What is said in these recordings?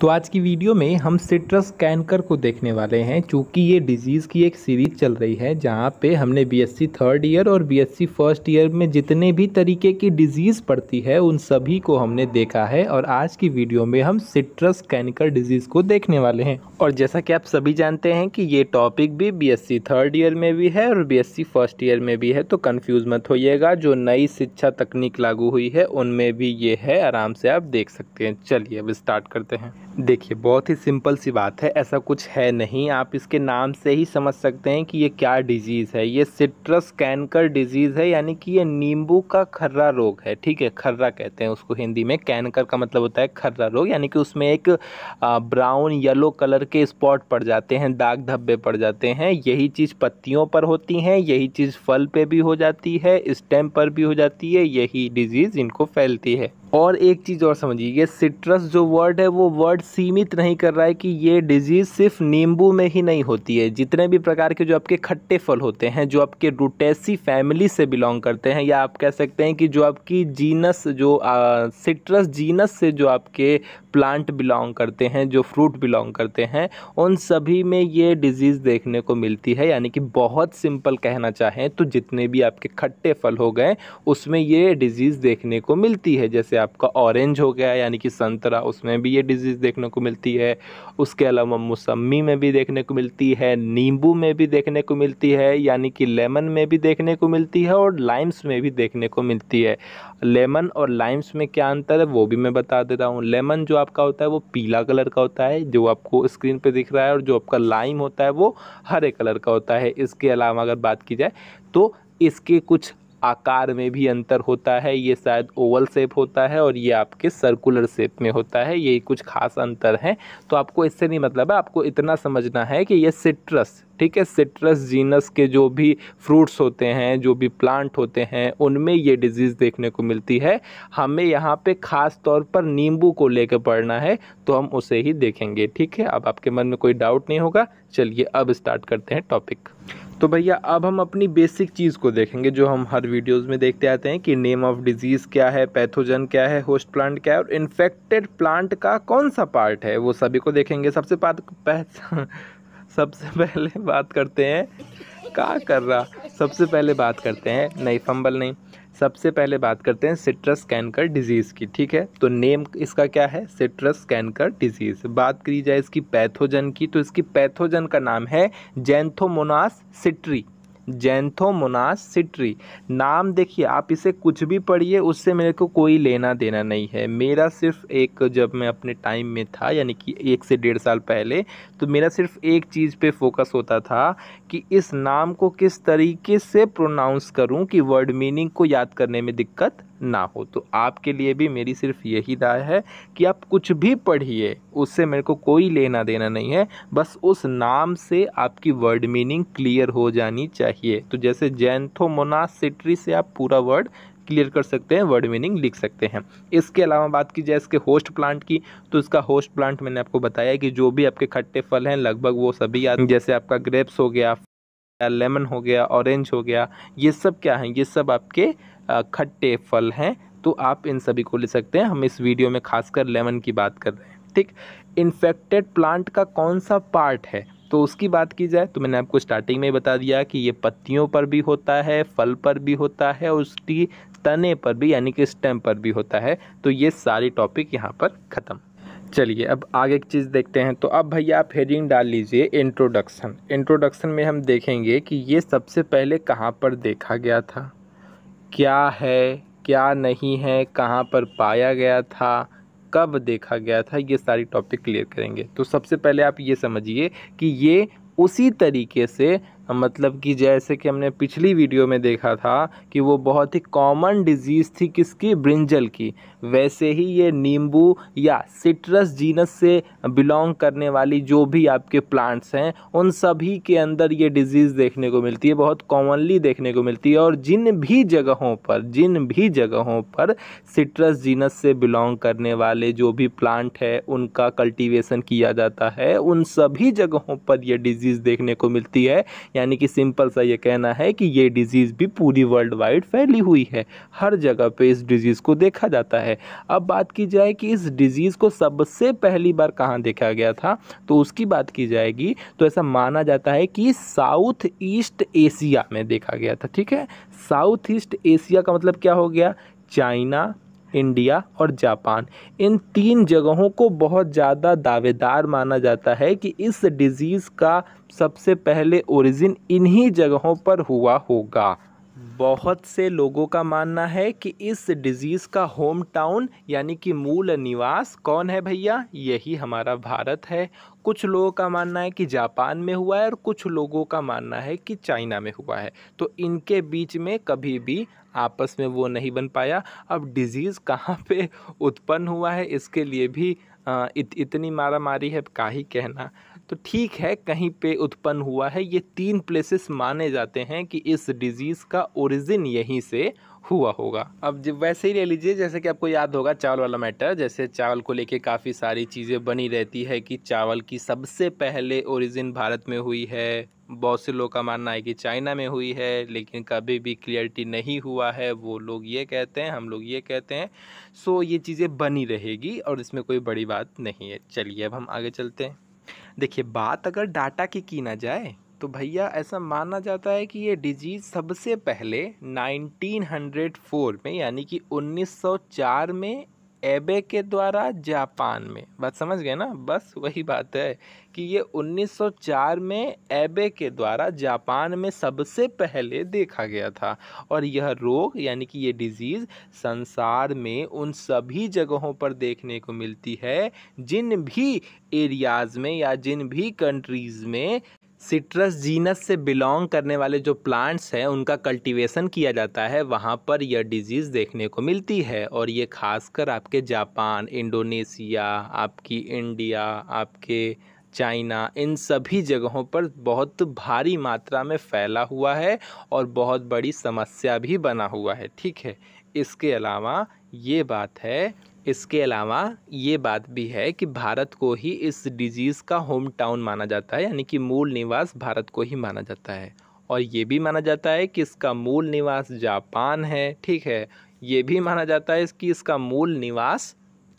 तो आज की वीडियो में हम सिट्रस कैंकर को देखने वाले हैं चूँकि ये डिजीज़ की एक सीरीज़ चल रही है जहाँ पे हमने बीएससी थर्ड ईयर और बीएससी फर्स्ट ईयर में जितने भी तरीके की डिजीज़ पड़ती है उन सभी को हमने देखा है और आज की वीडियो में हम सिट्रस कैंकर डिजीज़ को देखने वाले हैं और जैसा कि आप सभी जानते हैं कि ये टॉपिक भी बी थर्ड ईयर में भी है और बी फर्स्ट ईयर में भी है तो कन्फ्यूज़ मत होइएगा जो नई शिक्षा तकनीक लागू हुई है उनमें भी ये है आराम से आप देख सकते हैं चलिए अब स्टार्ट करते हैं देखिए बहुत ही सिंपल सी बात है ऐसा कुछ है नहीं आप इसके नाम से ही समझ सकते हैं कि ये क्या डिजीज़ है ये सिट्रस कैनकर डिजीज़ है यानी कि ये नींबू का खर्रा रोग है ठीक है खर्रा कहते हैं उसको हिंदी में कैनकर का मतलब होता है खर्रा रोग यानी कि उसमें एक ब्राउन येलो कलर के स्पॉट पड़ जाते हैं दाग धब्बे पड़ जाते हैं यही चीज़ पत्तियों पर होती हैं यही चीज़ फल पर भी हो जाती है स्टेम पर भी हो जाती है यही डिजीज़ इनको फैलती है और एक चीज़ और समझिए ये सिट्रस जो वर्ड है वो वर्ड सीमित नहीं कर रहा है कि ये डिजीज़ सिर्फ नींबू में ही नहीं होती है जितने भी प्रकार के जो आपके खट्टे फल होते हैं जो आपके रूटेसी फैमिली से बिलोंग करते हैं या आप कह सकते हैं कि जो आपकी जीनस जो सिट्रस जीनस से जो आपके प्लांट बिलोंग करते हैं जो फ्रूट बिलोंग करते हैं उन सभी में ये डिजीज़ देखने को मिलती है यानी कि बहुत सिंपल कहना चाहें तो जितने भी आपके खट्टे फल हो गए उसमें ये डिजीज़ देखने को मिलती है जैसे आपका ऑरेंज हो गया यानी कि संतरा उसमें भी ये डिजीज़ देखने को मिलती है उसके अलावा मौसमी में भी देखने को मिलती है नींबू में भी देखने को मिलती है यानी कि लेमन में भी देखने को मिलती है और लाइम्स में भी देखने को मिलती है लेमन और लाइम्स में क्या अंतर है वो भी मैं बता दे रहा हूँ लेमन जो आपका होता है वो पीला कलर का होता है जो आपको स्क्रीन पर दिख रहा है और जो आपका लाइम होता है वो हरे कलर का होता है इसके अलावा अगर बात की जाए तो इसके कुछ आकार में भी अंतर होता है ये शायद ओवल शेप होता है और ये आपके सर्कुलर शेप में होता है ये कुछ खास अंतर हैं तो आपको इससे नहीं मतलब है आपको इतना समझना है कि ये सिट्रस ठीक है सिट्रस जीनस के जो भी फ्रूट्स होते हैं जो भी प्लांट होते हैं उनमें ये डिजीज़ देखने को मिलती है हमें यहाँ पे ख़ास तौर पर नींबू को लेकर पढ़ना है तो हम उसे ही देखेंगे ठीक है अब आपके मन में कोई डाउट नहीं होगा चलिए अब स्टार्ट करते हैं टॉपिक तो भैया अब हम अपनी बेसिक चीज़ को देखेंगे जो हम हर वीडियोस में देखते आते हैं कि नेम ऑफ डिजीज़ क्या है पैथोजन क्या है होस्ट प्लांट क्या है और इन्फेक्टेड प्लांट का कौन सा पार्ट है वो सभी को देखेंगे सबसे बात सबसे पहले बात करते हैं क्या कर रहा सबसे पहले बात करते हैं नई फंबल नहीं सबसे पहले बात करते हैं सिट्रस कैनकर डिजीज़ की ठीक है तो नेम इसका क्या है सिट्रस कैनकर डिजीज़ बात करी जाए इसकी पैथोजन की तो इसकी पैथोजन का नाम है जैंथोमोनास सिट्री जैंथोमोनास सिट्री नाम देखिए आप इसे कुछ भी पढ़िए उससे मेरे को कोई लेना देना नहीं है मेरा सिर्फ एक जब मैं अपने टाइम में था यानी कि एक से डेढ़ साल पहले तो मेरा सिर्फ एक चीज़ पे फोकस होता था कि इस नाम को किस तरीके से प्रोनाउंस करूं कि वर्ड मीनिंग को याद करने में दिक्कत ना हो तो आपके लिए भी मेरी सिर्फ यही राय है कि आप कुछ भी पढ़िए उससे मेरे को कोई लेना देना नहीं है बस उस नाम से आपकी वर्ड मीनिंग क्लियर हो जानी चाहिए तो जैसे जैंथोमोनास सिट्री से आप पूरा वर्ड क्लियर कर सकते हैं वर्ड मीनिंग लिख सकते हैं इसके अलावा बात की जाए इसके होस्ट प्लांट की तो इसका होस्ट प्लांट मैंने आपको बताया कि जो भी आपके खट्टे फल हैं लगभग वो सभी आते जैसे आपका ग्रेप्स हो गया लेमन हो गया ऑरेंज हो गया ये सब क्या है ये सब आपके खट्टे फल हैं तो आप इन सभी को ले सकते हैं हम इस वीडियो में खासकर लेमन की बात कर रहे हैं ठीक इन्फेक्टेड प्लांट का कौन सा पार्ट है तो उसकी बात की जाए तो मैंने आपको स्टार्टिंग में बता दिया कि ये पत्तियों पर भी होता है फल पर भी होता है और उसकी तने पर भी यानी कि स्टेम पर भी होता है तो ये सारी टॉपिक यहाँ पर ख़त्म चलिए अब आगे एक चीज़ देखते हैं तो अब भैया आप हेडिंग डाल लीजिए इंट्रोडक्शन इंट्रोडक्शन में हम देखेंगे कि ये सबसे पहले कहाँ पर देखा गया था क्या है क्या नहीं है कहाँ पर पाया गया था कब देखा गया था ये सारी टॉपिक क्लियर करेंगे तो सबसे पहले आप ये समझिए कि ये उसी तरीके से मतलब कि जैसे कि हमने पिछली वीडियो में देखा था कि वो बहुत ही कॉमन डिजीज़ थी किसकी ब्रिंजल की वैसे ही ये नींबू या सिट्रस जीनस से बिलोंग करने वाली जो भी आपके प्लांट्स हैं उन सभी के अंदर ये डिजीज़ देखने को मिलती है बहुत कॉमनली देखने को मिलती है और जिन भी जगहों पर जिन भी जगहों पर सिट्रस जीनस से बिलोंग करने वाले जो भी प्लांट है उनका कल्टीवेशन किया जाता है उन सभी जगहों पर यह डिजीज़ देखने को मिलती है यानी कि सिंपल सा ये कहना है कि ये डिजीज़ भी पूरी वर्ल्ड वाइड फैली हुई है हर जगह पे इस डिजीज़ को देखा जाता है है अब बात की जाए कि इस डिज़ीज़ को सबसे पहली बार कहाँ देखा गया था तो उसकी बात की जाएगी तो ऐसा माना जाता है कि साउथ ईस्ट एशिया में देखा गया था ठीक है साउथ ईस्ट एशिया का मतलब क्या हो गया चाइना इंडिया और जापान इन तीन जगहों को बहुत ज़्यादा दावेदार माना जाता है कि इस डिज़ीज़ का सबसे पहले ओरिजिन इन्हीं जगहों पर हुआ होगा बहुत से लोगों का मानना है कि इस डिज़ीज़ का होम टाउन यानी कि मूल निवास कौन है भैया यही हमारा भारत है कुछ लोगों का मानना है कि जापान में हुआ है और कुछ लोगों का मानना है कि चाइना में हुआ है तो इनके बीच में कभी भी आपस में वो नहीं बन पाया अब डिज़ीज़ कहाँ पे उत्पन्न हुआ है इसके लिए भी इत, इतनी मारा मारी है का ही कहना तो ठीक है कहीं पे उत्पन्न हुआ है ये तीन प्लेसेस माने जाते हैं कि इस डिज़ीज़ का ओरिजिन यहीं से हुआ होगा अब जब वैसे ही ले लीजिए जैसे कि आपको याद होगा चावल वाला मैटर जैसे चावल को लेके काफ़ी सारी चीज़ें बनी रहती है कि चावल की सबसे पहले ओरिजिन भारत में हुई है बहुत से लोग का मानना है कि चाइना में हुई है लेकिन कभी भी क्लियरिटी नहीं हुआ है वो लोग ये कहते हैं हम लोग ये कहते हैं सो ये चीज़ें बनी रहेगी और इसमें कोई बड़ी बात नहीं है चलिए अब हम आगे चलते हैं देखिए बात अगर डाटा की की ना जाए तो भैया ऐसा माना जाता है कि ये डिजीज़ सबसे पहले 1904 में यानी कि 1904 में एबे के द्वारा जापान में बात समझ गए ना बस वही बात है कि ये 1904 में एबे के द्वारा जापान में सबसे पहले देखा गया था और यह रोग यानी कि ये डिजीज़ संसार में उन सभी जगहों पर देखने को मिलती है जिन भी एरियाज़ में या जिन भी कंट्रीज़ में सिट्रस जीनस से बिलोंग करने वाले जो प्लांट्स हैं उनका कल्टीवेशन किया जाता है वहाँ पर यह डिजीज़ देखने को मिलती है और ये खासकर आपके जापान इंडोनेशिया आपकी इंडिया आपके चाइना इन सभी जगहों पर बहुत भारी मात्रा में फैला हुआ है और बहुत बड़ी समस्या भी बना हुआ है ठीक है इसके अलावा ये बात है इसके अलावा ये बात भी है कि भारत को ही इस डिजीज़ का होम टाउन माना जाता है यानी कि मूल निवास भारत को ही माना जाता है और ये भी माना जाता है कि इसका मूल निवास जापान है ठीक है ये भी माना जाता है कि इसका मूल निवास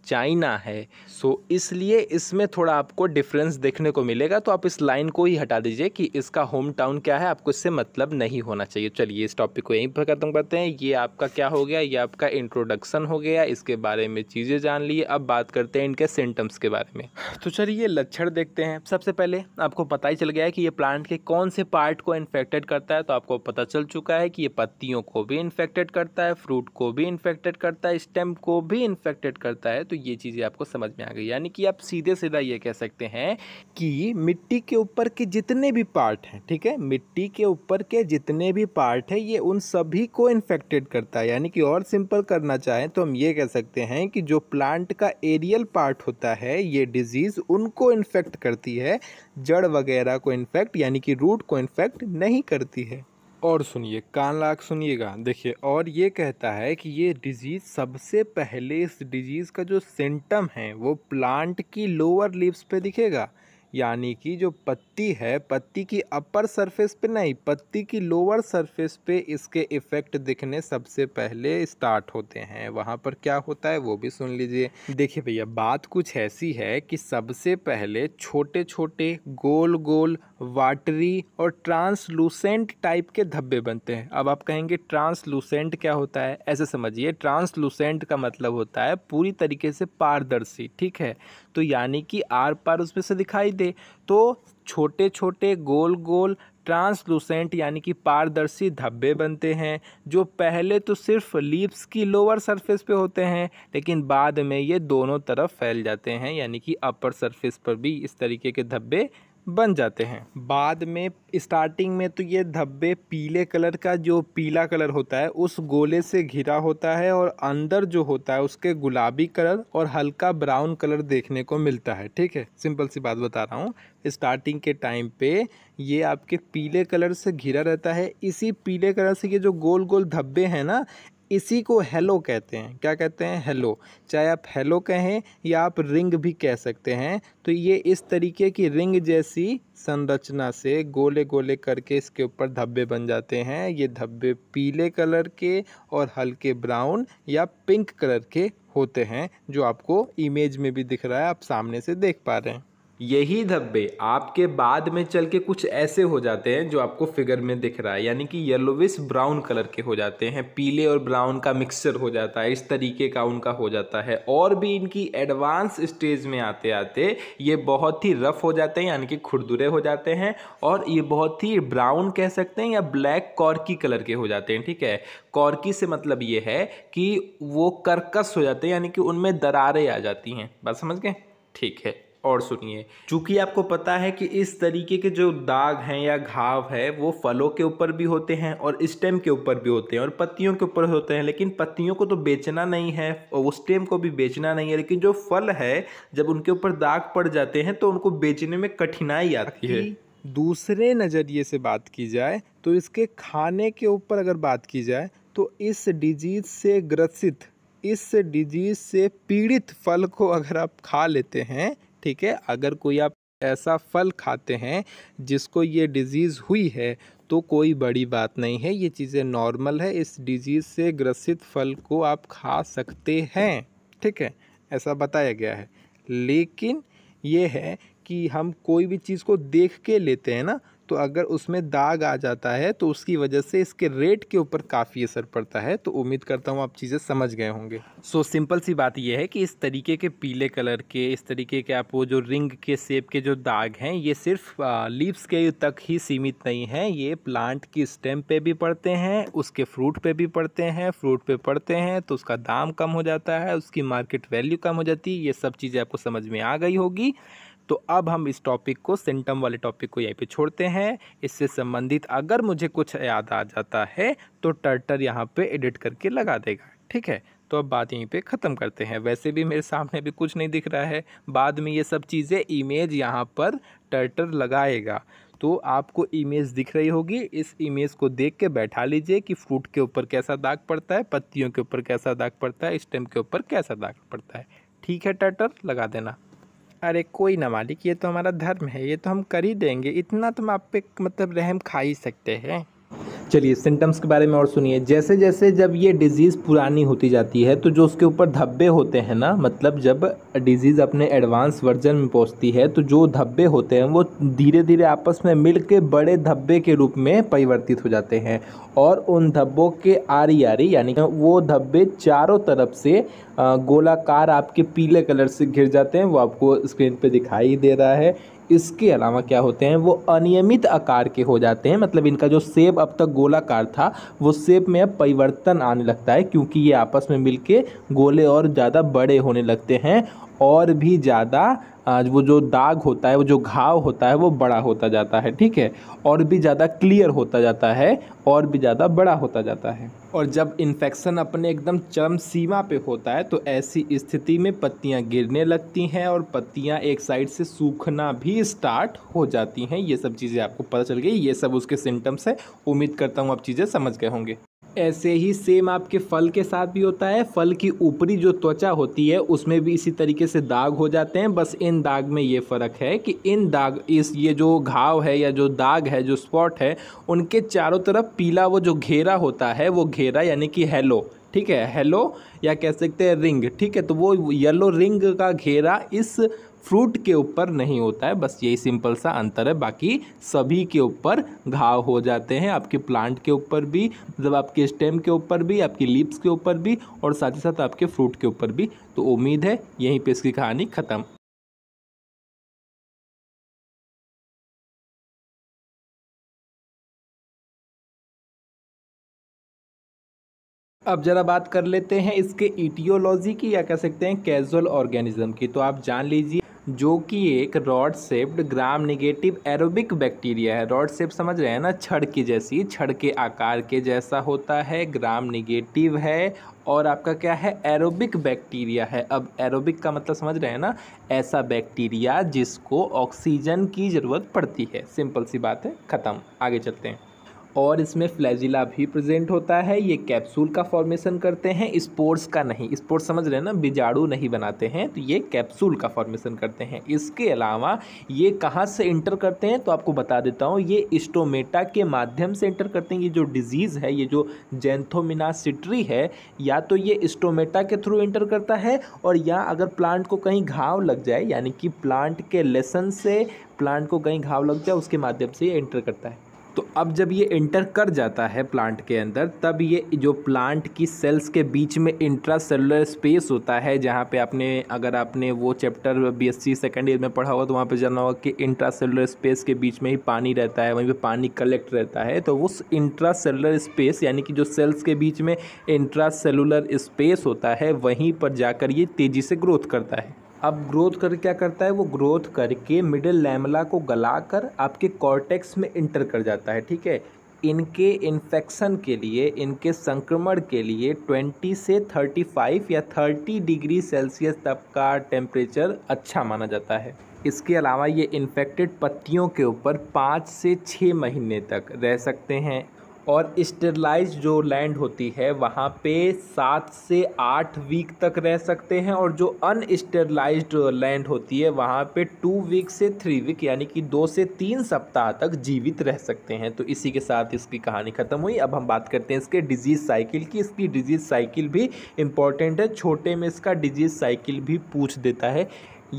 चाइना है सो so, इसलिए इसमें थोड़ा आपको डिफरेंस देखने को मिलेगा तो आप इस लाइन को ही हटा दीजिए कि इसका होम टाउन क्या है आपको इससे मतलब नहीं होना चाहिए चलिए इस टॉपिक को यहीं पर खत्म करते हैं ये आपका क्या हो गया ये आपका इंट्रोडक्शन हो गया इसके बारे में चीज़ें जान ली अब बात करते हैं इनके सिम्टम्स के बारे में तो चलिए लक्षण देखते हैं सबसे पहले आपको पता ही चल गया है कि ये प्लांट के कौन से पार्ट को इन्फेक्टेड करता है तो आपको पता चल चुका है कि ये पत्तियों को भी इन्फेक्टेड करता है फ्रूट को भी इन्फेक्टेड करता है स्टेम को भी इन्फेक्टेड करता है तो तो ये चीज़ें आपको समझ में आ गई यानी कि आप सीधे सीधा ये कह सकते हैं कि मिट्टी के ऊपर के जितने भी पार्ट हैं ठीक है मिट्टी के ऊपर के जितने भी पार्ट है ये उन सभी को इन्फेक्टेड करता है यानी कि और सिंपल करना चाहें तो हम ये कह सकते हैं कि जो प्लांट का एरियल पार्ट होता है ये डिजीज़ उनको इन्फेक्ट करती है जड़ वगैरह को इन्फेक्ट यानी कि रूट को इन्फेक्ट नहीं करती है और सुनिए कान लाख सुनिएगा देखिए और ये कहता है कि ये डिजीज़ सबसे पहले इस डिजीज़ का जो सिम्टम है वो प्लांट की लोअर लिप्स पे दिखेगा यानी कि जो पत्ती है पत्ती की अपर सरफेस पे नहीं पत्ती की लोअर सरफेस पे इसके इफ़ेक्ट दिखने सबसे पहले स्टार्ट होते हैं वहाँ पर क्या होता है वो भी सुन लीजिए देखिए भैया बात कुछ ऐसी है कि सबसे पहले छोटे छोटे गोल गोल वाटरी और ट्रांसलूसेंट टाइप के धब्बे बनते हैं अब आप कहेंगे ट्रांसलूसेंट क्या होता है ऐसे समझिए ट्रांसलूसेंट का मतलब होता है पूरी तरीके से पारदर्शी ठीक है तो यानी कि आर पार उसमें से दिखाई दे थे तो छोटे छोटे गोल गोल ट्रांसलूसेंट यानी कि पारदर्शी धब्बे बनते हैं जो पहले तो सिर्फ लिप्स की लोअर सरफेस पे होते हैं लेकिन बाद में ये दोनों तरफ फैल जाते हैं यानी कि अपर सरफेस पर भी इस तरीके के धब्बे बन जाते हैं बाद में स्टार्टिंग में तो ये धब्बे पीले कलर का जो पीला कलर होता है उस गोले से घिरा होता है और अंदर जो होता है उसके गुलाबी कलर और हल्का ब्राउन कलर देखने को मिलता है ठीक है सिंपल सी बात बता रहा हूँ स्टार्टिंग के टाइम पे ये आपके पीले कलर से घिरा रहता है इसी पीले कलर से ये जो गोल गोल धब्बे हैं ना इसी को हेलो कहते हैं क्या कहते हैं हेलो चाहे आप हेलो कहें या आप रिंग भी कह सकते हैं तो ये इस तरीके की रिंग जैसी संरचना से गोले गोले करके इसके ऊपर धब्बे बन जाते हैं ये धब्बे पीले कलर के और हल्के ब्राउन या पिंक कलर के होते हैं जो आपको इमेज में भी दिख रहा है आप सामने से देख पा रहे हैं यही धब्बे आपके बाद में चल के कुछ ऐसे हो जाते हैं जो आपको फिगर में दिख रहा है यानी कि येलोविस ब्राउन कलर के हो जाते हैं पीले और ब्राउन का मिक्सचर हो जाता है इस तरीके का उनका हो जाता है और भी इनकी एडवांस स्टेज में आते आते ये बहुत ही रफ हो जाते हैं यानी कि खुरदुरे हो जाते हैं और ये बहुत ही ब्राउन कह सकते हैं या ब्लैक कॉर्की कलर के हो जाते हैं ठीक है कॉर्की से मतलब ये है कि वो कर्कस हो जाते हैं यानी कि उनमें दरारें आ जाती हैं बात समझ गए ठीक है और सुनिए चूंकि आपको पता है कि इस तरीके के जो दाग हैं या घाव है वो फलों के ऊपर भी होते हैं और स्टेम के ऊपर भी होते हैं और पत्तियों के ऊपर होते हैं लेकिन पत्तियों को तो बेचना नहीं है और वो स्टेम को भी बेचना नहीं है लेकिन जो फल है जब उनके ऊपर दाग पड़ जाते हैं तो उनको बेचने में कठिनाई आती है दूसरे नज़रिए से बात की जाए तो इसके खाने के ऊपर अगर बात की जाए तो इस डिजीज़ से ग्रसित इस डिजीज़ से पीड़ित फल को अगर आप खा लेते हैं ठीक है अगर कोई आप ऐसा फल खाते हैं जिसको ये डिज़ीज़ हुई है तो कोई बड़ी बात नहीं है ये चीज़ें नॉर्मल है इस डिजीज़ से ग्रसित फल को आप खा सकते हैं ठीक है ऐसा बताया गया है लेकिन ये है कि हम कोई भी चीज़ को देख के लेते हैं ना तो अगर उसमें दाग आ जाता है तो उसकी वजह से इसके रेट के ऊपर काफ़ी असर पड़ता है तो उम्मीद करता हूँ आप चीज़ें समझ गए होंगे सो so, सिंपल सी बात यह है कि इस तरीके के पीले कलर के इस तरीके के आप वो जो रिंग के सेप के जो दाग हैं ये सिर्फ लीव्स के तक ही सीमित नहीं हैं ये प्लांट की स्टेम पे भी पड़ते हैं उसके फ्रूट पे भी पड़ते हैं फ्रूट पे पड़ते हैं तो उसका दाम कम हो जाता है उसकी मार्केट वैल्यू कम हो जाती है ये सब चीज़ें आपको समझ में आ गई होगी तो अब हम इस टॉपिक को सिम्टम वाले टॉपिक को यहीं पे छोड़ते हैं इससे संबंधित अगर मुझे कुछ याद आ जाता है तो टर्टर यहाँ पे एडिट करके लगा देगा ठीक है तो अब बात यहीं पे ख़त्म करते हैं वैसे भी मेरे सामने भी कुछ नहीं दिख रहा है बाद में ये सब चीज़ें इमेज यहाँ पर टर्टर लगाएगा तो आपको इमेज दिख रही होगी इस इमेज को देख के बैठा लीजिए कि फ्रूट के ऊपर कैसा दाग पड़ता है पत्तियों के ऊपर कैसा दाग पड़ता है स्टेम के ऊपर कैसा दाग पड़ता है ठीक है टर्टर लगा देना अरे कोई ना मालिक ये तो हमारा धर्म है ये तो हम कर ही देंगे इतना तो हम आप पे मतलब रहम खा ही सकते हैं चलिए सिम्टम्स के बारे में और सुनिए जैसे जैसे जब ये डिजीज़ पुरानी होती जाती है तो जो उसके ऊपर धब्बे होते हैं ना मतलब जब डिजीज़ अपने एडवांस वर्जन में पहुंचती है तो जो धब्बे होते हैं वो धीरे धीरे आपस में मिल के बड़े धब्बे के रूप में परिवर्तित हो जाते हैं और उन धब्बों के आरी आरी यानी वो धब्बे चारों तरफ से गोलाकार आपके पीले कलर से घिर जाते हैं वो आपको स्क्रीन पे दिखाई दे रहा है इसके अलावा क्या होते हैं वो अनियमित आकार के हो जाते हैं मतलब इनका जो सेब अब तक गोलाकार था वो सेब में अब परिवर्तन आने लगता है क्योंकि ये आपस में मिलके गोले और ज़्यादा बड़े होने लगते हैं और भी ज़्यादा वो जो दाग होता है वो जो घाव होता है वो बड़ा होता जाता है ठीक है और भी ज़्यादा क्लियर होता जाता है और भी ज़्यादा बड़ा होता जाता है और जब इन्फेक्शन अपने एकदम चरम सीमा पे होता है तो ऐसी स्थिति में पत्तियाँ गिरने लगती हैं और पत्तियाँ एक साइड से सूखना भी स्टार्ट हो जाती हैं ये सब चीज़ें आपको पता चल गई ये सब उसके सिम्टम्स है उम्मीद करता हूँ आप चीज़ें समझ गए होंगे ऐसे ही सेम आपके फल के साथ भी होता है फल की ऊपरी जो त्वचा होती है उसमें भी इसी तरीके से दाग हो जाते हैं बस इन दाग में ये फ़र्क है कि इन दाग इस ये जो घाव है या जो दाग है जो स्पॉट है उनके चारों तरफ पीला वो जो घेरा होता है वो घेरा यानी कि हेलो ठीक है हेलो या कह सकते हैं रिंग ठीक है तो वो येलो रिंग का घेरा इस फ्रूट के ऊपर नहीं होता है बस यही सिंपल सा अंतर है बाकी सभी के ऊपर घाव हो जाते हैं आपके प्लांट के ऊपर भी मतलब आपके स्टेम के ऊपर भी आपकी लिप्स के ऊपर भी और साथ ही साथ आपके फ्रूट के ऊपर भी तो उम्मीद है यहीं पर इसकी कहानी ख़त्म अब जरा बात कर लेते हैं इसके इटियोलॉजी की या कह सकते हैं कैजुअल ऑर्गेनिज्म की तो आप जान लीजिए जो कि एक rod shaped gram negative aerobic bacteria है रॉड सेप समझ रहे हैं ना छड़ की जैसी छड़ के आकार के जैसा होता है ग्राम निगेटिव है और आपका क्या है एरोबिक बैक्टीरिया है अब एरोबिक का मतलब समझ रहे हैं ना ऐसा बैक्टीरिया जिसको ऑक्सीजन की ज़रूरत पड़ती है सिंपल सी बात है ख़त्म आगे चलते हैं और इसमें फ्लैजिला भी प्रेजेंट होता है ये कैप्सूल का फॉर्मेशन करते हैं स्पोर्ट्स का नहीं स्पोर्ट्स समझ रहे हैं ना बीजाड़ू नहीं बनाते हैं तो ये कैप्सूल का फॉर्मेशन करते हैं इसके अलावा ये कहाँ से इंटर करते हैं तो आपको बता देता हूँ ये स्टोमेटा के माध्यम से इंटर करते हैं ये जो डिजीज़ है ये जो जेंथोमिनासिट्री है या तो ये स्टोमेटा के थ्रू इंटर करता है और या अगर प्लांट को कहीं घाव लग जाए यानी कि प्लांट के लेसन से प्लांट को कहीं घाव लग जाए उसके माध्यम से ये इंटर करता है तो अब जब ये इंटर कर जाता है प्लांट के अंदर तब ये जो प्लांट की सेल्स के बीच में इंट्रा सेलुलर स्पेस होता है जहाँ पे आपने अगर आपने वो चैप्टर बीएससी सेकेंड ईयर में पढ़ा होगा तो वहाँ पे जाना होगा कि इंट्रा सेलुलर स्पेस के बीच में ही पानी रहता है वहीं पे पानी कलेक्ट रहता है तो उस इंट्रा सेलुलर स्पेस यानी कि जो सेल्स के बीच में इंट्रा सेलुलर स्पेस होता है वहीं पर जाकर ये तेज़ी से ग्रोथ करता है अब ग्रोथ कर क्या करता है वो ग्रोथ करके मिडिल लैमला को गला कर आपके कॉर्टेक्स में इंटर कर जाता है ठीक है इनके इन्फेक्शन के लिए इनके संक्रमण के लिए 20 से 35 या 30 डिग्री सेल्सियस तक का टेम्परेचर अच्छा माना जाता है इसके अलावा ये इन्फेक्टेड पत्तियों के ऊपर पाँच से छः महीने तक रह सकते हैं और स्टेरलाइज जो लैंड होती है वहाँ पे सात से आठ वीक तक रह सकते हैं और जो अनस्टेरलाइज लैंड होती है वहाँ पे टू वीक से थ्री वीक यानी कि दो से तीन सप्ताह तक जीवित रह सकते हैं तो इसी के साथ इसकी कहानी ख़त्म हुई अब हम बात करते हैं इसके डिजीज़ साइकिल की इसकी डिजीज़ साइकिल भी इम्पॉर्टेंट है छोटे में इसका डिजीज़ साइकिल भी पूछ देता है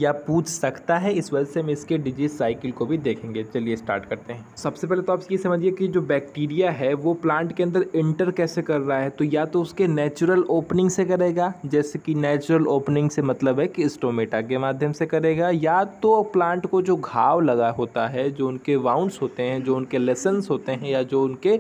या पूछ सकता है इस वजह से हम इसके डिजीज साइकिल को भी देखेंगे चलिए स्टार्ट करते हैं सबसे पहले तो आप ये समझिए कि जो बैक्टीरिया है वो प्लांट के अंदर इंटर कैसे कर रहा है तो या तो उसके नेचुरल ओपनिंग से करेगा जैसे कि नेचुरल ओपनिंग से मतलब है कि स्टोमेटा के माध्यम से करेगा या तो प्लांट को जो घाव लगा होता है जो उनके वाउंड्स होते हैं जो उनके लेसन्स होते हैं या जो उनके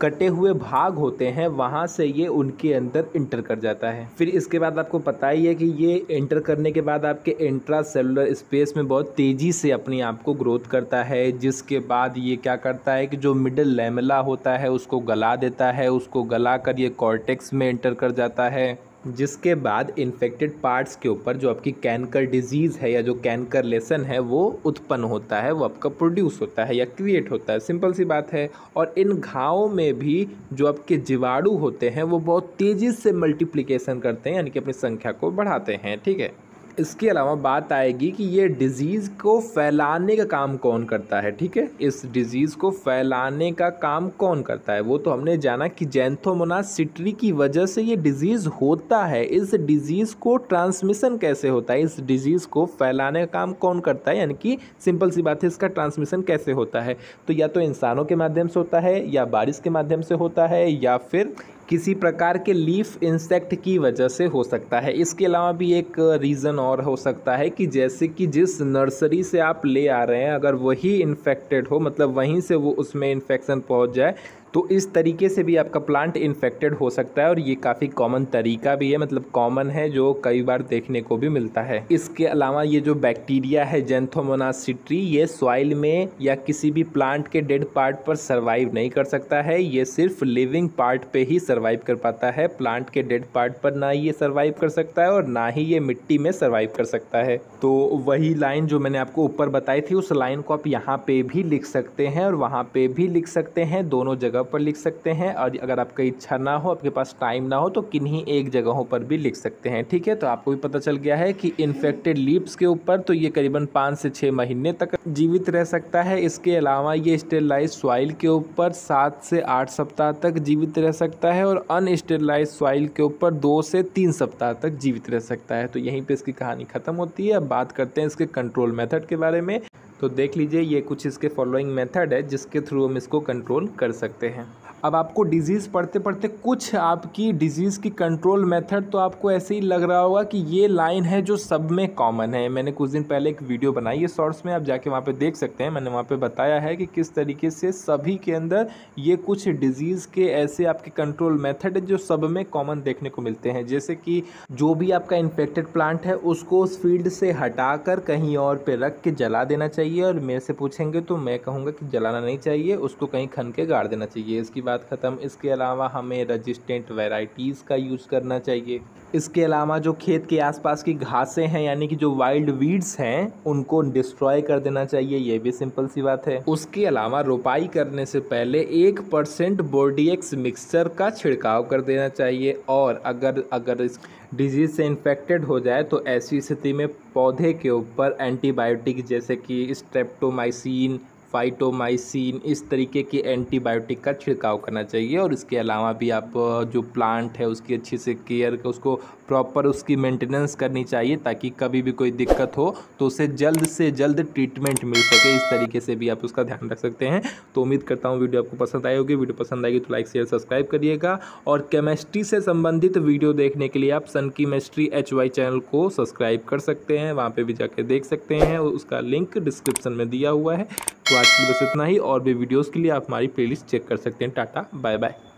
कटे हुए भाग होते हैं वहाँ से ये उनके अंदर इंटर कर जाता है फिर इसके बाद आपको पता ही है कि ये इंटर करने के बाद आपके इंट्रा सेलुलर स्पेस में बहुत तेज़ी से अपनी आप को ग्रोथ करता है जिसके बाद ये क्या करता है कि जो मिडल लेमला होता है उसको गला देता है उसको गला कर ये कॉर्टेक्स में इंटर कर जाता है जिसके बाद इन्फेक्टेड पार्ट्स के ऊपर जो आपकी कैंकर डिजीज़ है या जो कैंकर लेसन है वो उत्पन्न होता है वो आपका प्रोड्यूस होता है या क्रिएट होता है सिंपल सी बात है और इन घावों में भी जो आपके जीवाणु होते हैं वो बहुत तेज़ी से मल्टीप्लिकेशन करते हैं यानी कि अपनी संख्या को बढ़ाते हैं ठीक है इसके अलावा बात आएगी कि ये डिज़ीज़ को फैलाने का काम कौन करता है ठीक है इस डिज़ीज़ को फैलाने का काम कौन करता है वो तो हमने जाना कि जैंथोमोना सिट्री की वजह से ये डिज़ीज़ होता है इस डिज़ीज़ को ट्रांसमिशन कैसे होता है इस डिज़ीज़ को फैलाने का काम कौन करता है यानी कि सिंपल सी बात है इसका ट्रांसमिशन कैसे होता है तो या तो इंसानों के माध्यम से होता है या बारिश के माध्यम से होता है या फिर किसी प्रकार के लीफ इंसेक्ट की वजह से हो सकता है इसके अलावा भी एक रीज़न और हो सकता है कि जैसे कि जिस नर्सरी से आप ले आ रहे हैं अगर वही इन्फेक्टेड हो मतलब वहीं से वो उसमें इन्फेक्शन पहुंच जाए तो इस तरीके से भी आपका प्लांट इन्फेक्टेड हो सकता है और ये काफ़ी कॉमन तरीका भी है मतलब कॉमन है जो कई बार देखने को भी मिलता है इसके अलावा ये जो बैक्टीरिया है जेंथोमोनासिट्री ये सॉइल में या किसी भी प्लांट के डेड पार्ट पर सर्वाइव नहीं कर सकता है ये सिर्फ लिविंग पार्ट पे ही सर्वाइव कर पाता है प्लांट के डेड पार्ट पर ना ये सर्वाइव कर सकता है और ना ही ये मिट्टी में सर्वाइव कर सकता है तो वही लाइन जो मैंने आपको ऊपर बताई थी उस लाइन को आप यहाँ पे भी लिख सकते हैं और वहाँ पे भी लिख सकते हैं दोनों जगह पर लिख सकते हैं और अगर आपका इच्छा ना हो आपके पास टाइम ना हो तो किन्हीं एक जगहों पर भी लिख सकते हैं ठीक है तो आपको भी पता चल गया है कि इन्फेक्टेड लिप्स के ऊपर तो ये करीबन पाँच से छः महीने तक जीवित रह सकता है इसके अलावा ये स्टेरलाइज सॉइल के ऊपर सात से आठ सप्ताह तक जीवित रह सकता है और अनस्टेरलाइज सॉइल के ऊपर दो से तीन सप्ताह तक जीवित रह सकता है तो यहीं पर इसकी कहानी ख़त्म होती है अब बात करते हैं इसके कंट्रोल मेथड के बारे में तो देख लीजिए ये कुछ इसके फॉलोइंग मेथड है जिसके थ्रू हम इसको कंट्रोल कर सकते हैं अब आपको डिज़ीज़ पढ़ते पढ़ते कुछ आपकी डिज़ीज़ की कंट्रोल मेथड तो आपको ऐसे ही लग रहा होगा कि ये लाइन है जो सब में कॉमन है मैंने कुछ दिन पहले एक वीडियो बनाई है शॉर्ट्स में आप जाके वहाँ पे देख सकते हैं मैंने वहाँ पे बताया है कि किस तरीके से सभी के अंदर ये कुछ डिज़ीज़ के ऐसे आपके कंट्रोल मैथड जो सब में कॉमन देखने को मिलते हैं जैसे कि जो भी आपका इन्फेक्टेड प्लांट है उसको उस फील्ड से हटा कर कहीं और पे रख के जला देना चाहिए और मेरे से पूछेंगे तो मैं कहूँगा कि जलाना नहीं चाहिए उसको कहीं खन के गाड़ देना चाहिए इसकी बात बात ख़त्म इसके अलावा हमें रजिस्टेंट वेराइटीज़ का यूज़ करना चाहिए इसके अलावा जो खेत के आसपास की घासें हैं यानी कि जो वाइल्ड वीड्स हैं उनको डिस्ट्रॉय कर देना चाहिए ये भी सिंपल सी बात है उसके अलावा रोपाई करने से पहले एक परसेंट बोर्डियक्स मिक्सचर का छिड़काव कर देना चाहिए और अगर अगर इस डिजीज़ से इन्फेक्टेड हो जाए तो ऐसी स्थिति में पौधे के ऊपर एंटीबायोटिक जैसे कि स्ट्रेप्टोमाइसिन फाइटोमाइसिन इस तरीके के एंटीबायोटिक का छिड़काव करना चाहिए और इसके अलावा भी आप जो प्लांट है उसकी अच्छे से केयर उसको प्रॉपर उसकी मेंटेनेंस करनी चाहिए ताकि कभी भी कोई दिक्कत हो तो उसे जल्द से जल्द ट्रीटमेंट मिल सके इस तरीके से भी आप उसका ध्यान रख सकते हैं तो उम्मीद करता हूँ वीडियो आपको पसंद आई होगी वीडियो पसंद आएगी तो लाइक शेयर सब्सक्राइब करिएगा और केमिस्ट्री से संबंधित वीडियो देखने के लिए आप सन केमिस्ट्री एच चैनल को सब्सक्राइब कर सकते हैं वहाँ पर भी जाके देख सकते हैं उसका लिंक डिस्क्रिप्शन में दिया हुआ है तो आज के लिए बस इतना ही और भी वीडियोज़ के लिए आप हमारी प्लेलिस्ट चेक कर सकते हैं टाटा बाय बाय